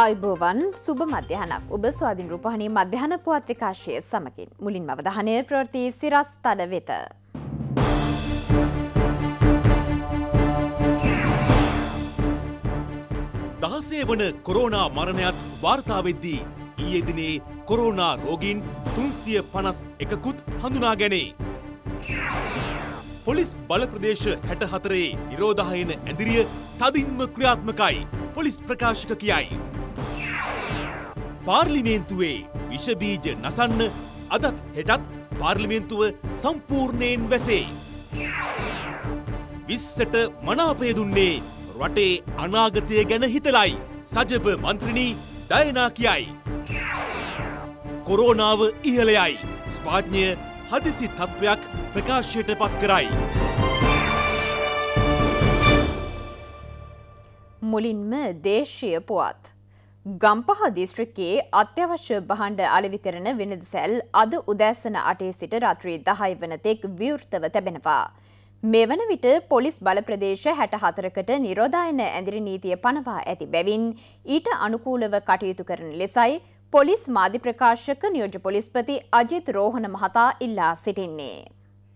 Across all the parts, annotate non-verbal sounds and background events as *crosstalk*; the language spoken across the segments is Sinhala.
ආයිබෝවන් සුබ මධ්‍යහනක් ඔබ ස්වාධින් රූපහණී මධ්‍යහන පුවත් විකාශය සමකින් මුලින් මවදහනය ප්‍රවෘති සිරස් තල වෙත. දහසේ වන කොරෝනා මරණයත් වාර්තාවෙද්දී ඊයේදිනේ කොරෝනා රෝගීන් තුන්සිය පනස් එකකුත් හඳුනා ගැනේ. පොලිස් බලප්‍රදේශ හැට හතරේ නිරෝධහයන ඇදිරිය තදින්ම ක්‍රියාත්මකයි පොලිස් ප්‍රකාශක කියයි. පාර්ලිමේන්තුවේ විෂබීජ නසන්න අදත් හෙටත් පාර්ලිමේන්තුව සම්පූර්ණයෙන් වැසේ. විස්සට මනාපය දුන්නේ රටේ අනාගතය ගැන හිතලයි සජබ මන්ත්‍රණී ඩයනා කියයි. කොරෝනාව ඉහළයයි ස්පාඥය හදිසි තත්ත්වයක් ප්‍රකාශයට පත් කරයි. මුලින්ම දේශය පුවත්. ගම්පහ දිස්ත්‍රික්කයේ අත්‍යවශ්‍ය බහණ්ඩ අලෙවි කරන වෙනදසැල් අද උදෑසන අටේ සිට රාත්‍රී දහය වනතෙක් විවෘතව තැබෙනවා. මේ වන විට පොලිස් බල ප්‍රදේශ හැට හතරකට නිරෝධායන ඇඳිරි නීතිය පනවා ඇති බැවින් ඊට අනුකූලව කටයුතු කරන ලෙසයි පොලිස් මාධි ප්‍රකාශක නියෝජ පොලිස්පති අජිත් රෝහණ මහතා ඉල්ලා සිටින්නේ.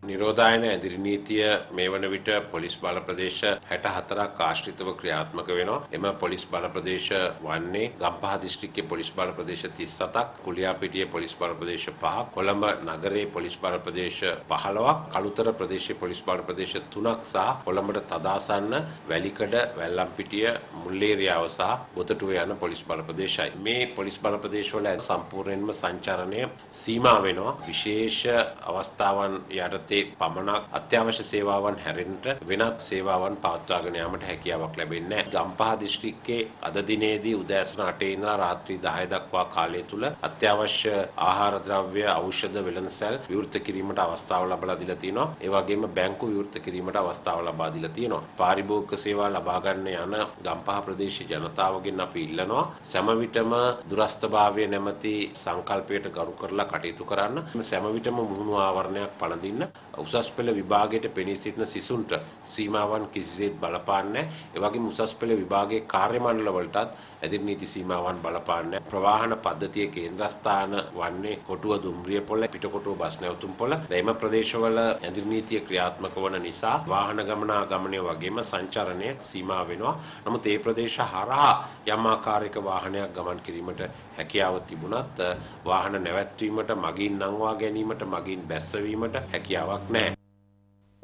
නිරෝධායන ඇදිරි නීතිය මේ වන විට පොලිස් බල ප්‍රදේශ 64ක් ආශ්‍රිතව ක්‍රියාත්මක වෙනවා. එම පොලිස් බල ප්‍රදේශ වන්නේ ගම්පහ දිස්ත්‍රික්කයේ පොලිස් බල ප්‍රදේශ 37ක්, කුලියාපිටියේ පොලිස් බල ප්‍රදේශ 5ක්, කොළඹ නගරයේ පොලිස් බල ප්‍රදේශ 15ක්, කළුතර ප්‍රදේශයේ පොලිස් බල ප්‍රදේශ 3ක් සහ කොළඹට තදාසන්න වැලිකඩ, වැල්ලම්පිටිය, මුල්ලේරියාව සහ ගොතටුව යන පොලිස් බල ප්‍රදේශයි. මේ පොලිස් බල ප්‍රදේශවල සම්පූර්ණයෙන්ම සංචාරණය සීමා වෙනවා. විශේෂ අවස්ථාවන් යටතේ යටතේ පමණක් අත්‍යවශ්‍ය සේවාවන් හැරෙන්නට වෙනත් සේවාවන් පවත්වාගෙන යාමට හැකියාවක් ලැබෙන්නේ ගම්පහ දිස්ත්‍රික්කයේ අද දිනේදී උදෑසන 8 ඉඳලා රාත්‍රී 10 දක්වා කාලය තුල අත්‍යවශ්‍ය ආහාර ද්‍රව්‍ය ඖෂධ වෙළඳසැල් විවෘත කිරීමට අවස්ථාව ලබා දීලා තිනවා ඒ වගේම බැංකු විවෘත කිරීමට අවස්ථාව ලබා දීලා තිනවා පාරිභෝගික සේවා ලබා ගන්න යන ගම්පහ ප්‍රදේශ ජනතාවගෙන් අපි ඉල්ලනවා සෑම විටම දුරස්ථභාවය නැමැති සංකල්පයට ගරු කරලා කටයුතු කරන්න සෑම විටම මුහුණු ආවරණයක් පළඳින්න උසස් පෙළ විභාගයට පෙනී සිටින සිසුන්ට සීමාවන් කිසිසේත් බලපාන්නේ ඒ වගේම උසස් පෙළ විභාගයේ කාර්ය මණ්ඩල වලටත් ඇදිරි නීති සීමාවන් බලපාන්නේ ප්‍රවාහන පද්ධතියේ කේන්ද්‍රස්ථාන වන්නේ කොටුව දුම්රිය පොළ පිටකොටුව බස් නැවතුම් පොළ එම ප්‍රදේශවල ඇදිරි නීතිය ක්‍රියාත්මක වන නිසා වාහන ගමනාගමනය වගේම සංචරණය සීමා වෙනවා නමුත් ඒ ප්‍රදේශ හරහා යම් ආකාරයක වාහනයක් ගමන් කිරීමට හැකියාව තිබුණත් වාහන නැවැත්වීමට මගින් නංවා ගැනීමට මගින් බැස්සවීමට හැකියාව හැකියාවක් නෑ.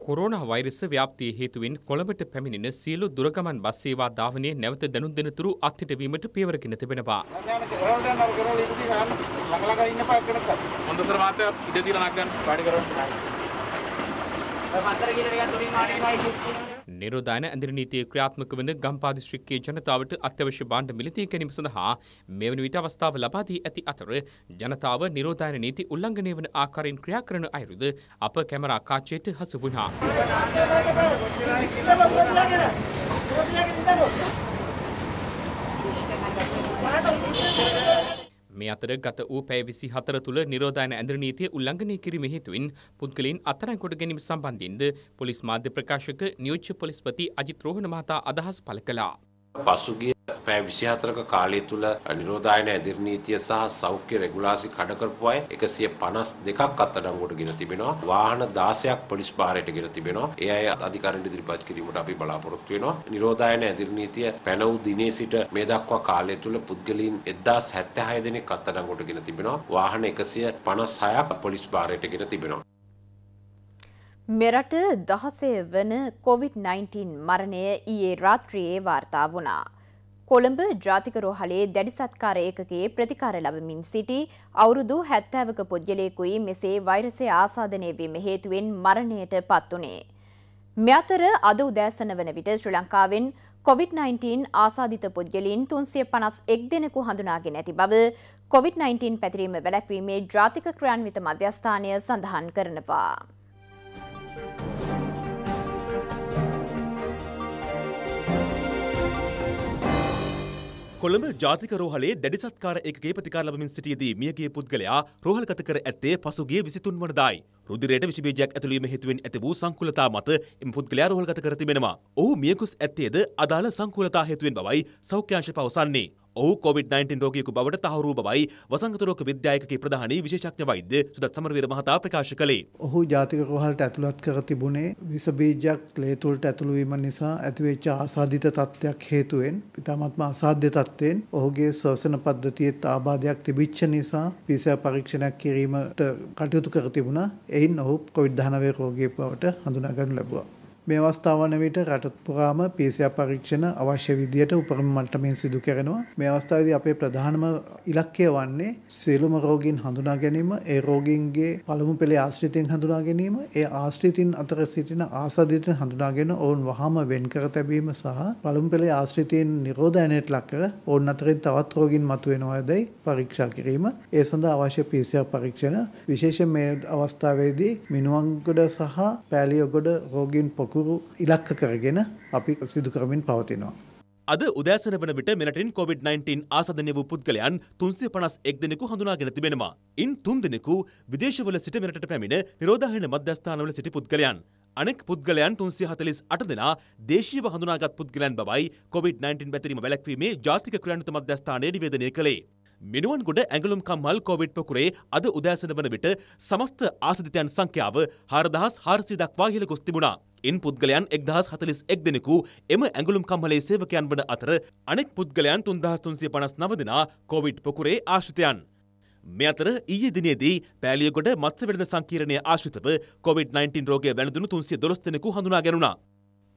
කොරෝනා වෛරස ව්‍යාප්තිය හේතුවෙන් කොළඹට පැමිණෙන සියලු දුරගමන් බස් සේවා ධාවනය නැවත දැනුම් දෙන තුරු අත්හිටවීමට පියවරගෙන තිබෙනවා. හොඳ සර මාතෘ ඉඩ දීලා නැගන්න පාඩි කරන්න. පතර කියලා ටිකක් තුලින් මාඩි මාඩි නිරෝධායන ඇඳිරි නීතිය ක්‍රියාත්මක වන ගම්පා දිස්ත්‍රික්කයේ ජනතාවට අත්‍යවශ්‍ය භාණ්ඩ මිලදී ගැනීම සඳහා මෙවැනි විට අවස්ථාව ලබා දී ඇති අතර ජනතාව නිරෝධායන නීති උල්ලංඝනය වන ආකාරයෙන් ක්‍රියා කරන අයුරුද අප කැමරා කාචයට හසු වුණා. මේ අතර ගත වූ පැය විසි හතර තුළ නිරෝධායන ඇඳර නීතිය උල්ලංඝනය කිරීම හේතුවෙන් පුද්ගලයින් අත්අඩංගුවට ගැනීම සම්බන්ධයෙන්ද පොලිස් මාධ්‍ය ප්‍රකාශක නියෝජ්‍ය පොලිස්පති අජිත් රෝහණ මහතා අදහස් පළ කළා. පසුගිය පැය 24ක කාලය තුල නිරෝධායන ඇදිරි නීතිය සහ සෞඛ්‍ය රෙගුලාසි කඩකරපු අය 152ක් අත්අඩංගුවට ගෙන තිබෙනවා. වාහන 16ක් පොලිස් භාරයට ගෙන තිබෙනවා. ඒ අය අධිකාරීන් ඉදිරිපත් කිරීමට අපි බලාපොරොත්තු වෙනවා. නිරෝධායන ඇදිරි නීතිය පැන වූ දිනේ සිට මේ දක්වා කාලය තුල පුද්ගලයන් 1076 දෙනෙක් අත්අඩංගුවට ගෙන තිබෙනවා. වාහන 156ක් පොලිස් භාරයට ගෙන තිබෙනවා. මෙරට 16 වන COVID-19 මරණය ඊයේ රාත්‍රියේ වාර්තා වුණා. කොළඹ ජාතික රෝහලේ දැඩි සත්කාර ඒකකයේ ප්‍රතිකාර ලබමින් සිටි අවුරුදු 70ක පුද්ගලයෙකුයි මෙසේ වෛරසය ආසාදනය වීම හේතුවෙන් මරණයට පත් වුණේ. මේ අතර අද උදෑසන වන විට ශ්‍රී ලංකාවෙන් COVID-19 ආසාදිත පුද්ගලයන් 351 දෙනෙකු හඳුනාගෙන ඇති බව COVID-19 පැතිරීම වැළැක්වීමේ ජාතික ක්‍රියාන්විත මධ්‍යස්ථානය සඳහන් කරනවා. කොළඹ ජාතික රෝහලේ දැඩි සත්කාර ඒකකයේ ප්‍රතිකාර ලැබමින් සිටියේදී මියගිය පුද්ගලයා රෝහල්ගත කර ඇත්තේ පසුගිය 23 වනදායි. රුධිරයට විෂ බීජයක් ඇතුළු වීම හේතුවෙන් ඇති වූ සංකූලතා මත එම පුද්ගලයා රෝහල්ගත කර තිබෙනවා. ඔහු මියගොස් ඇත්තේද අදාළ සංකූලතා හේතුවෙන් බවයි සෞඛ්‍ය අංශ පවසන්නේ. ඔහු කොවිD-19 රෝගියෙකු බවට තහවුරු බවයි වසංගත රෝග විද්‍යායකගේ ප්‍රධානී විශේෂඥ වෛද්‍ය සුදත් සමරවීර මහතා ප්‍රකාශ කළේ. ඔහු ජාතික රෝහලට ඇතුළත් කර තිබුණේ විස බීජයක් ලේ තුලට ඇතුළු වීම නිසා ඇතිවෙච්ච ආසාදිත තත්ත්වයක් හේතුවෙන් ඉතාමත්ම අසාධ්‍ය තත්ත්වයෙන් ඔහුගේ ශ්වසන පද්ධතියේත් ආබාධයක් තිබිච්ච නිසා PCR පරීක්ෂණයක් කිරීමට කටයුතු කර තිබුණා. එයින් ඔහු කොවිඩ්-19 රෝගී බවට හඳුනා ගන්න ලැබුවා. මේ අවස්ථාවන විට රට පුරාම PCR පරීක්ෂණ අවශ්‍ය විදියට උපරිම මට්ටමින් සිදු කරනවා. මේ අවස්ථාවේදී අපේ ප්‍රධානම ඉලක්කය වන්නේ සියලුම රෝගීන් හඳුනා ගැනීම, ඒ රෝගීන්ගේ පළමු පෙළේ ආශ්‍රිතයින් හඳුනා ගැනීම, ඒ ආශ්‍රිතයින් අතර සිටින ආසාදිතයින් හඳුනාගෙන ඔවුන් වහාම වෙන් කර තැබීම සහ පළමු පෙළේ ආශ්‍රිතයින් නිරෝධායනයට ලක් කර ඔවුන් අතරින් තවත් රෝගීන් මතුවෙනවාදයි පරීක්ෂා කිරීම. ඒ සඳහා අවශ්‍ය PCR පරීක්ෂණ විශේෂයෙන් මේ අවස්ථාවේදී මිනුවන්ගොඩ සහ පෑලියගොඩ රෝගීන් පොක අකුරු ඉලක්ක කරගෙන අපි සිදු කරමින් පවතිනවා. අද උදෑසන වන විට මෙරටින් COොVID-19 ආසධනය වූ පුද්ගලයන් තුන්සේ පනස් එක් දෙනෙකු හඳුනාගෙන තිබෙනවා. ඉන් තුන් දෙනෙකු විදේශවල සිට මෙරට පැමිණ නිරෝධහින මධ්‍යස්ථානවල සිටි පුද්ගලයන්. අනෙක් පුද්ගලයන් තුන්සිය හතලිස් අට දෙනා දේශීව හඳුනාගත් පුද්ගලයන් බවයි COොVID-19 බැතිරීම වැලැක්වීමේ ජාතික ක්‍රණත මධ්‍යස්ථානය නිවේදනය කළේ. මිනුවන් ගොඩ ඇඟලුම් කම්හල් කොවිඩ් පොකුරේ අද උදෑසන වන විට සමස්ත ආසිතයන් සංඛ්‍යාව හරදහස් හාරසිදක්වා හිල ගොස් තිබුණා. ඉන් පුද්ගලයන් එක්දහස් හතලිස් එක් දෙනෙකු එම ඇඟුළුම් කම්හලේ සේවකයන් වන අතර අනෙක් පුද්ගලයන් තුන්දහස්තුන්සිය පනස් නව දෙනා කොවිඩ් පොකුරේ ආශ්‍රිතයන්. මෙ අතර ඊයේ දිනේදී පෑලියගොඩ මත්ස වෙළඳ සංකීර්ණය ආශ්‍රිතව කොවිඩ්-19 රෝගය වැළඳුණු තුන්සිය දොළොස් දෙනෙකු හඳුනා ගැනුණා.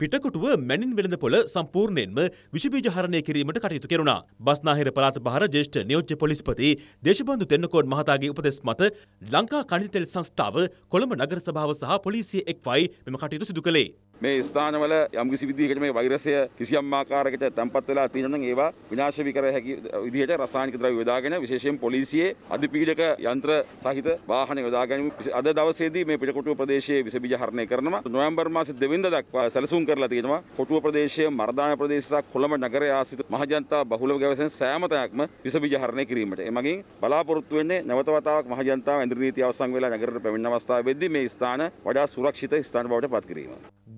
පිටකොටුව මැනින් වෙළඳ පොළ සම්පූර්ණයෙන්ම විෂබීජ හරණය කිරීමට කටයුතු කෙරුණා. බස්නාහිර පළාත බහර ජ්‍යෙෂ්ඨ නියෝජ්‍ය පොලිස්පති දේශබන්දු තෙන්නකෝන් මහතාගේ උපදෙස් මත ලංකා කණිතෙල් සංස්ථාව කොළඹ නගර සභාව සහ පොලිසිය එක්වයි මෙම කටයුතු සිදු කළේ. මේ ස්ථානවල යම් කිසි විදිහකට මේ වෛරසය කිසියම් ආකාරයකට තැම්පත් වෙලා තියෙනවා නම් ඒවා විනාශ කර හැකි විදිහට රසායනික ද්‍රව්‍ය යොදාගෙන විශේෂයෙන් පොලිසියේ අධිපීඩක යන්ත්‍ර සහිත වාහන යොදා ගැනීම අද දවසේදී මේ පිටකොටුව ප්‍රදේශයේ විස බීජ හරණය කරනවා නොවැම්බර් මාසයේ දෙවෙනිදා දක්වා සැලසුම් කරලා තියෙනවා කොටුව ප්‍රදේශයේ මර්දාන ප්‍රදේශ සහ කොළඹ නගරය ආශ්‍රිත මහජනතා බහුලව ගැවසෙන සෑම තැනක්ම විස බීජ හරණය කිරීමට එමගින් බලාපොරොත්තු වෙන්නේ නැවත වතාවක් මහජනතාව ඇඳුම් නීතිය අවසන් වෙලා නගරයට පැමිණෙන අවස්ථාවේදී මේ ස්ථාන වඩා සුරක්ෂිත ස්ථාන බවට පත් කිරීම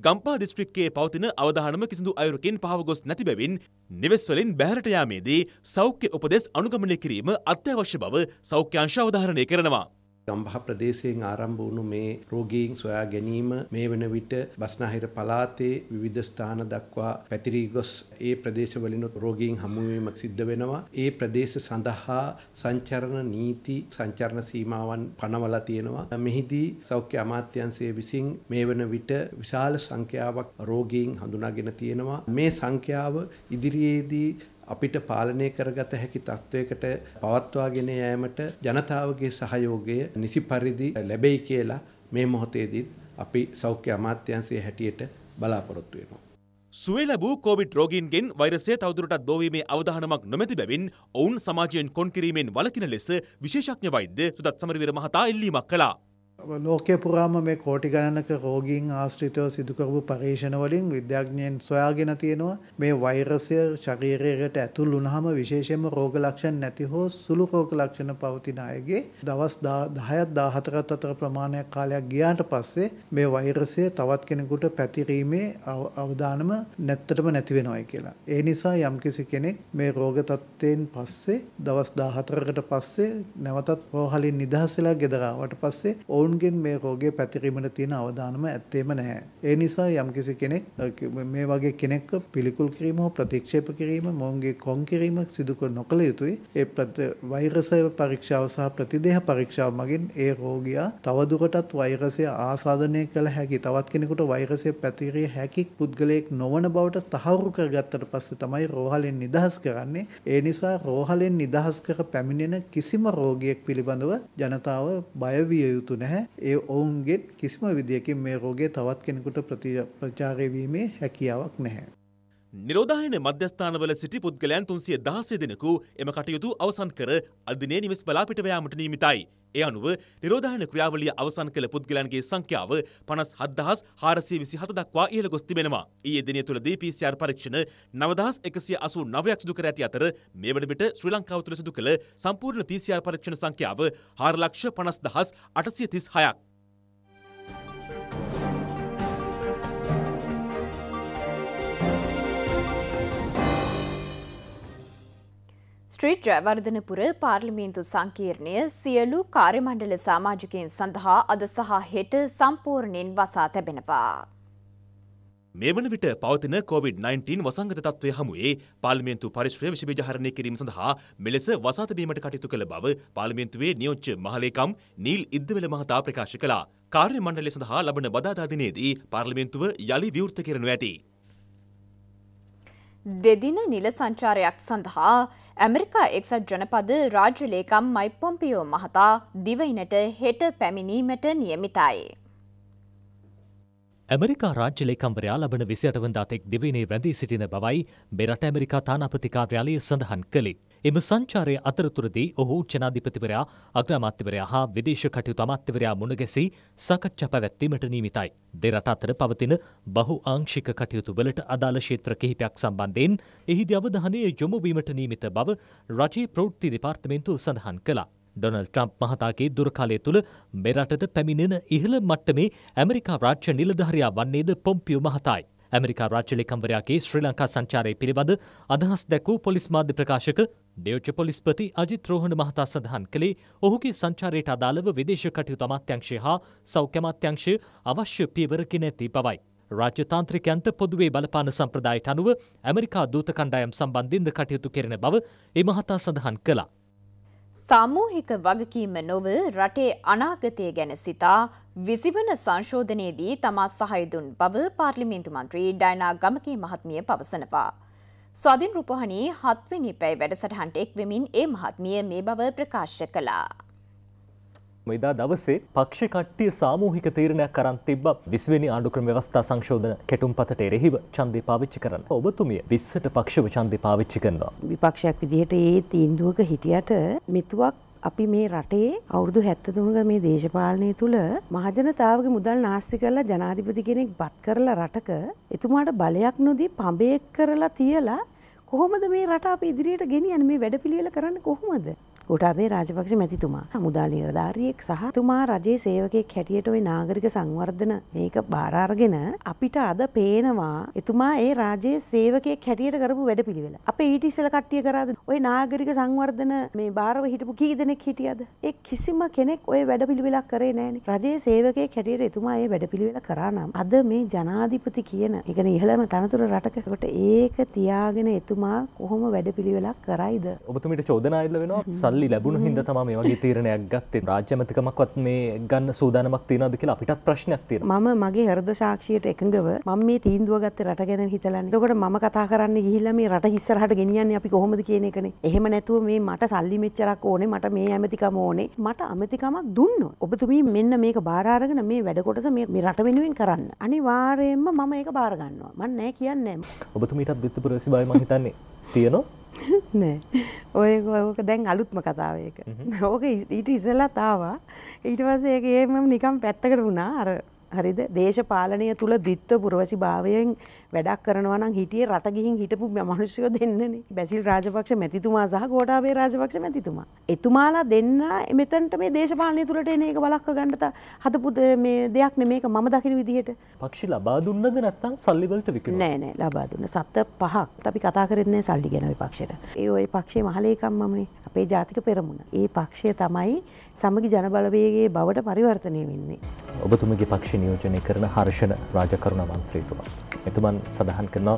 ගම්පා දිස්ත්‍රික්කයේ පවතින අවධානම කිසිදු අයුරකින් පහව ගොස් නැති බැවින් නිවෙස්වලින් බැහැරට යාමේදී සෞඛ්‍ය උපදෙස් අනුගමනය කිරීම අත්‍යවශ්‍ය බව සෞඛ්‍යංශ අවධාරණය කරනවා. ගම්බහ ප්‍රදේශයෙන් ආරම්භ වුණු මේ රෝගීන් සොයා ගැනීම මේ වන විට බස්නාහිර පළාතේ විවිධ ස්ථාන දක්වා පැතිරී ගොස් ඒ ප්‍රදේශවලිනුත් රෝගීන් හමුවීම සිද්ධ වෙනවා. ඒ ප්‍රදේශ සඳහා සංචරණ නීති සංචරණ සීමාවන් පනවලා තියෙනවා. මෙහිදී සෞඛ්‍ය අමාත්‍යංශය විසින් මේ වන විට විශාල සංඛ්‍යාවක් රෝගීන් හඳුනාගෙන තියෙනවා. මේ සංඛ්‍යාව ඉදිරියේදී අපිට පාලනය කරගත හැකි තත්ත්වයකට පවත්වාගෙන යෑමට ජනතාවගේ සහයෝගය නිසි පරිදි ලැබෙයි කියලා මේ මොහොතේදීත් අපි සෞඛ්‍ය අමාත්‍යංශයේ හැටියට බලාපොරොත්තු වෙනවා. සුවේ ලැබූ කොවිඩ් රෝගීන්ගෙන් වෛරසය තවදුරටත් දෝවීමේ අවධානමක් නොමැති බැවින් ඔවුන් සමාජයෙන් කොන් කිරීමෙන් වළකින ලෙස විශේෂඥ වෛද්‍ය සුදත් සමරවීර මහතා ඉල්ලීමක් කළා. ලෝකය පුරාම මේ කෝටි ගණනක රෝගීන් ආශ්‍රිතව සිදුකරපු පරීක්ෂණවලින් විද්‍යාඥයන් සොයාගෙන තියෙනවා මේ වෛරසය ශරීරයට ඇතුල් වුණහම විශේෂයෙන්ම රෝග ලක්ෂණ නැති හෝ සුළු රෝග ලක්ෂණ පවතින අයගේ දවස් 10ත් 14ත් අතර ප්‍රමාණයක් කාලයක් ගියාට පස්සේ මේ වෛරසය තවත් කෙනෙකුට පැතිරීමේ අවදානම නැත්තටම නැති වෙනවායි කියලා. ඒ නිසා යම්කිසි කෙනෙක් මේ රෝග තත්ත්වයෙන් පස්සේ දවස් 14කට පස්සේ නැවතත් රෝහලින් නිදහස් වෙලා ගෙදර ආවට පස්සේ ඔවුන් ඔවුන්ගෙන් මේ රෝගය පැතිරීමට තියෙන අවධානම ඇත්තේම නැහැ. ඒ නිසා යම්කිසි කෙනෙක් මේ වගේ කෙනෙක්ව පිළිකුල් කිරීම හෝ ප්‍රතික්ෂේප කිරීම මොවුන්ගේ කොන් කිරීම සිදු නොකළ යුතුයි. ඒ වෛරසය පරීක්ෂාව සහ ප්‍රතිදේහ පරීක්ෂාව මගින් ඒ රෝගියා තවදුරටත් වෛරසය ආසාදනය කළ හැකි තවත් කෙනෙකුට වෛරසය පැතිරිය හැකි පුද්ගලයෙක් නොවන බවට තහවුරු කරගත්තට පස්සේ තමයි රෝහලෙන් නිදහස් කරන්නේ. ඒ නිසා රෝහලෙන් නිදහස් කර පැමිණෙන කිසිම රෝගියෙක් පිළිබඳව ජනතාව බය විය යුතු නැහැ. এ ওংগিট කිසියම් විද්‍යකෙ මය රෝගේ තවත් කෙනෙකුට ප්‍රතිචාරයේ වීමේ හැකියාවක් නැහැ නිරෝධායන මධ්‍යස්ථානවල සිටි පුද්ගලයන් තුන්සිය දහසේ දෙනෙකු එම කටයුතු අවසන් කර අදිනේ නිවෙස් බලාපිටවයාමට නීමිතයි. ඒ අනුව නිරෝධායන ක්‍රියාවලිය අවසන් කළ පුද්ගලයන්ගේ සංඛ්‍යාව පනස් හත්දහස් හාරසිය විසි හත දක්වා ඉහළ ගොස් තිබෙනවා. ඊයේ දිනය තුළදී PCR පරීක්ෂණ නවදහස් එකසිය අසූ නවයක් සිදු කර ඇති අතර මේ වන විට ශ්‍රී ලංකාව තුළ සිදු කළ සම්පූර්ණ PCR පරීක්ෂණ සංඛ්‍යාව හාර ලක්ෂ පනස් දහස් අටසිය තිස් හයක්. ශ්‍රී ජයවර්ධනපුර පාර්ලිමේන්තු සංකීර්ණය සියලු කාර්යමණ්ඩල සාමාජිකයන් සඳහා අද සහ හෙට සම්පූර්ණයෙන් වසා තැබෙනවා. මේ වන විට පවතින COVID-19 වසංගත තත්ත්වය හමුවේ පාර්ලිමේන්තු පරිශ්‍රය විශබීජහරණය කිරීම සඳහා මෙලෙස වසා තැබීමට කටයුතු කළ බව පාර්ලිමේන්තුවේ නියෝජ්‍ය මහලේකම් නීල් ඉද්දවෙල මහතා ප්‍රකාශ කළා. කාර්ය මණ්ඩලය සඳහා ලබන බදාදා දිනේදී පාර්ලිමේන්තුව යළි විවෘත කරනු ඇති. දෙදින නිල සංචාරයක් සඳහා ඇමරිකා එක්සත් ජනපද රාජ්‍ය ලේකම් මයි පොම්පියෝ මහතා දිවයිනට හෙට පැමිණීමට නියමිතයි. ඇමරිකා රාජ්‍ය ලේකම්වරයා ලබන විසියටවන්දාතෙක් දිවයිනේ වැඳී සිටින බවයි මෙරට ඇමරිකා තානාපති කාර්යාලය සඳහන් කළේ. එම සංචාරය අතරතුරදී ඔහු ජනාධිපතිවරයා අග්‍රාමාත්‍යවරයා හා විදේශ කටයුතු අමාත්‍යවරයා මුණගැසී සාකච්ඡා පැවැත්වීමට නියමිතයි. දෙරට අතර පවතින බහු ආංශික කටයුතු වලට අදාළ ක්ෂේත්‍ර කිහිපයක් සම්බන්ධයෙන් එහිදී අවධානය යොමු වීමට නියමිත බව රජයේ ප්‍රවෘත්ති දෙපාර්තමේන්තුව සඳහන් කළා. ඩොනල් ට්‍රම්ප් මහතාගේ දුරකාලය තුළ මෙරටට පැමිණෙන ඉහළ මට්ටමේ ඇමරිකා රාජ්‍ය නිලධාරියා වන්නේද පොම්පියෝ මහතායි. ඇමරිකා රාජ්‍ය ලේකම්වරයාගේ ශ්‍රී ලංකා සංචාරය පිළිබඳ අදහස් දැක්වූ පොලිස් මාධ්‍ය ප්‍රකාශක ඩියෝජ පොලිස්පති අජිත් රෝහණ මහතා සඳහන් කළේ ඔහුගේ සංචාරයට අදාළව විදේශ කටයුතු අමාත්‍යංශය හා සෞඛ්‍ය අමාත්‍යංශය අවශ්‍ය පියවරගෙන ඇති බවයි. රාජ්‍ය තාන්ත්‍රිකයන්ට පොදුවේ බලපාන සම්ප්‍රදායට අනුව ඇමරිකා දූත කණ්ඩායම් සම්බන්ධින්ද කටයුතු කෙරෙන බව ඒ මහතා සඳහන් කළා. සාමූහික වගකීම නොව රටේ අනාගතය ගැන සිතා විසිවන සංශෝධනයේදී තමා සහයදුන් බව පාර්ලිමේන්තු මන්ත්‍රී ඩයිනා ගමකී මහත්මිය පවසනවා. ස්වාධීන් රූපහණී හත්වෙනි පැයි වැඩසටහන්ට එක්වෙමින් ඒ මහත්මිය මේ බව ප්‍රකාශ කළා. එදා දවසේ පක්ෂ කට්ටිය සාමූහික තීරණයක් කරන් තිබ විස්වනි ආණඩුක්‍රම ව්‍යවස්ථා සංශෝධන කෙටුම් පතට එරෙහිව ඡන්දය පාවිච්චි කරන්න. ඔබතුමිය 20ට පක්ෂව ඡන්දය පාවිච්චි කරනවා. විපක්ෂයක් විදිහට ඒ තීන්දුවක හිටියට මෙතුවක් අපි මේ රටේ අවුරුදු හැත්තතුමක මේ දේශපාලනය තුළ මහජනතාවගේ මුදල් නාස්ති කරලා ජනාධිපති කෙනෙක් බත් කරලා රටක එතුමාට බලයක් නොදී පඹයෙක් කරලා තියලා කොහොමද මේ රට අප ඉදිරියට ගෙනියන් මේ වැඩ පිළිවෙල කරන්න කොහොමද ගොටාබේ රාජපක්ෂ මැතිතුමා මුදා නිරධාරියෙක් සහ තුමා රජයේ සේවකෙක් හැටියට ඔය නාගරික සංවර්ධන මේක බාරාර්ගෙන අපිට අද පේනවා එතුමා ඒ රාජයේ සේවකෙක් හැටියට කරපු වැඩ පිළිවෙල අප ඊට ඉස්සල කට්ටිය කරාද ඔය නාගරික සංවර්ධන මේ බාරව හිටපු කී දෙනෙක් හිටියද ඒ කිසිම කෙනෙක් ඔය වැඩ පිළිවෙලක් කරේ නෑනේ රජයේ සේවකෙක් හැටියට එතුමා ඒ වැඩ පිළිවෙල කරා නම් අද මේ ජනාධිපති කියන එකන ඉහළම තනතුර රටකකොට ඒක තියාගෙන එතුමා කොහොම වැඩ පිළිවෙලක් කරයිද ඔබතුමිට චෝදනායිල්ල වෙනවා සල්ල සල්ලි ලැබුණු හිද තම මේ වගේ තීරණයක් ගත්තේ රාජ්‍යමතිකමක්වත් මේ ගන්න සූදානමක් තියෙනද කියලා අපිටත් ප්‍රශ්නයක් තියෙන ම මගේ හරද සාක්ෂයට එකඟව මම මේ තීන්දුව ගත්ත රට ගැන හිතලන්න කොට ම කතා කරන්න ගිහිල්ල මේ රට හිස්සරහට ගෙනියන්න අපි කොහොමද කියන එකනේ එහෙම නැතුව මේ මට සල්ලි මෙච්චරක් ඕනේ මට මේ ඇමතිකම ඕනේ මට අමතිකමක් දුන්න ඔබතුමී මෙන්න මේක බාරාරගෙන මේ වැඩකොටස මේ රට වෙනුවෙන් කරන්න අනිවාර්යෙන්ම මම ඒක බාරගන්නවා මන් නෑ කියන්නේ ඔබතුමීටත් විත්තුපුරසි බයි මහිතන්නේ තියනවා නෑ ඔය ඕක දැන් අලුත්ම කතාවයක *laughs* ඕක ඊට ඉසලා තාවා ඊට පස්සේ ඒකම නිකම් පැත්තකට වුණා අර හරිද දේශපාලනය තුළ දිත්ව පුරවසි භාවයෙන් වැඩක් කරනවන හිටිය රටගිහින් හිටපු මනුෂ්‍යයෝ දෙන්නන බැසිල් රාජපක්ෂ මැතිතුමා සහ ගෝටාවේ රාජපක්ෂ මැතිතුමා. එතුමාලා දෙන්න එමතැන්ට මේ දේශපාලනය තුළට එන එක බලක්ක ගන්නට හතපු මේ දෙයක් නෙමේක මම දකින විදිහට පක්ෂි ලබා දුන්නද නැත්තම් සල්ලිවලට වික නෑ නෑ ලබා දුන්න සත්ත පහක් අපි කතා කරන්නේ සල්ලි ගැන පක්ෂයට ඒ ඔය පක්ෂේ මහලේකම්මනේ අපේ ජාතික පෙරමුණ. ඒ පක්ෂය තමයි සමගි ජනබලවේගේ බවට පරිවර්තනය වෙන්නේ. ඔබතුමගේ පක්ෂ විදේශ නියෝජනය කරන හර්ෂණ රාජකරුණ මන්ත්‍රීතුමා. එතුමන් සඳහන් කරනවා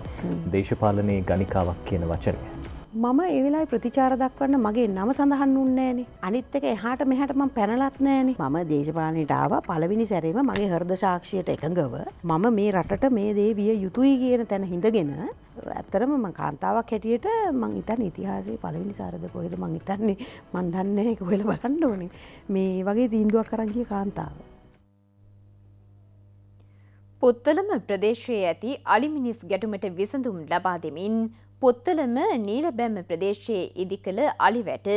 දේශපාලනයේ ගනිකාවක් කියන වචනය. මම ඒවෙලා ප්‍රතිචාර දක්වන්න මගේ නම සඳහන් උන්නෑනේ අනිත්තක එහාට මෙහටම පැනලත් නෑනේ මම දේශපාලනයට ආව පලවිනි සැරීම මගේ හර්ද ශාක්ෂයට එකඟව මම මේ රටට මේ දේ විය යුතුයි කියන තැන හිඳගෙන ඇත්තරම ම කාන්තාවක් හැටියට මං ඉතන් ඉතිහාසේ පලවිනි සාරද කොහෙද මං ඉතන්නේ මන්දන්නේ කොහෙල බලන්න ඕනේ මේ වගේ තීන්දුවක් කරංගිය කාන්තාව පුත්තලම ප්‍රදේශයේ ඇති අලිමිනිස් ගැටුමට විසඳුම් ලබා දෙමින් පුත්තලම නීලබැම්ම ප්‍රදේශයේ ඉදිකළ අලිවැට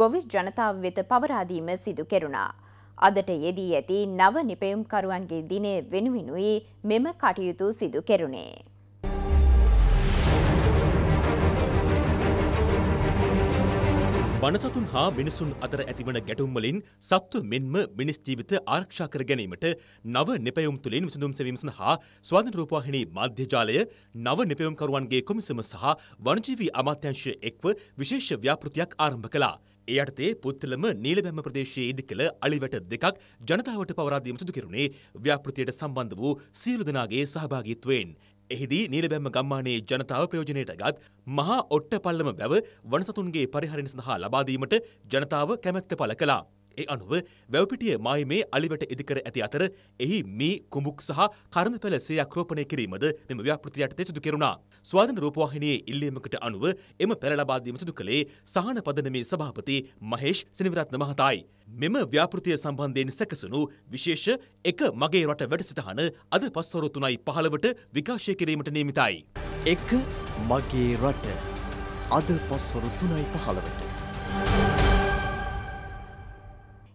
ගොවිර් ජනතාව වෙත පවරාදීම සිදු කෙරුණා. අදට යෙදී ඇති නව නිපයුම්කරුවන්ගේ දිනේ වෙනුවෙනුයි මෙම කටයුතු සිදු කෙරුණේ. වනසතුන් හා මිනිසුන් අතර ඇතිවන ගැටුම්වලින් සත්ව මෙන්ම මිනිස් ජීවිත ආරක්ෂා කර ගැනීමට නව නිපැයුම් තුළින් විසඳුම් සෙවීම සඳහා ස්වාධීන රූපවාහිනී මාධ්‍ය ජාලය නව නිපැයුම්කරුවන්ගේ කොමිසම සහ වනජීවී අමාත්‍යාංශය එක්ව විශේෂ ව්‍යාපෘතියක් ආරම්භ කළා. ඒ යටතේ පුත්තලම නීලබැම්ම ප්‍රදේශයේ ඉදිකළ අලිවැට දෙකක් ජනතාවට පවරා දීම සිදු කෙරුණේ ව්‍යාපෘතියට සම්බන්ධ වූ සියලු දෙනාගේ සහභාගීත්වයෙන්. එහිදී නීලබැම්ම ගම්මානයේ ජනතාව ප්‍රයෝජනයට ගත් මහා ඔට්ටපල්ලම වැව වනසතුන්ගේ පරිහරණය සඳහා ලබාදීමට ජනතාව කැමැත්ත පළ කළා. ඒ අනුව වැව්පිටිය මායිමේ අලිවැට ඉදිකර ඇති අතර එහි මී කුඹුක් සහ කරණපැල සේයක් රෝපණය කිරීමද මෙම ව්‍යාපෘති යටතේ සිදු කෙරුණා. ස්වාධීන රූපවාහිනියේ ඉල්ලීමකට අනුව එම පෙර ලබා දීම සිදු කළේ සහන පදනමේ සභාපති මහේෂ් සිනිවිරත්න මහතායි. මෙම ව්‍යාපෘතිය සම්බන්ධයෙන් සැකසුණු විශේෂ එක මගේ රට වැඩසටහන අද පස්වරු තුනයි පහළවට විකාශය කිරීමට නියමිතයි. එක මගේ රට අද පස්වරු තුනයි පහළවට.